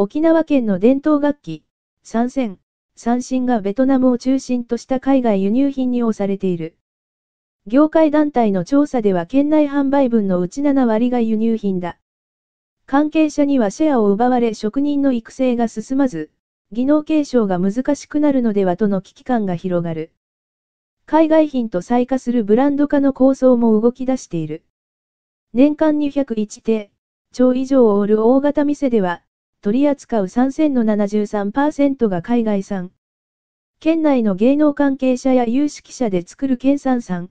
沖縄県の伝統楽器、三線、三振がベトナムを中心とした海外輸入品に押されている。業界団体の調査では県内販売分のうち7割が輸入品だ。関係者にはシェアを奪われ職人の育成が進まず、技能継承が難しくなるのではとの危機感が広がる。海外品と再化するブランド化の構想も動き出している。年間201手、超以上を売る大型店では、取り扱う3000の73%が海外産。県内の芸能関係者や有識者で作る県産産。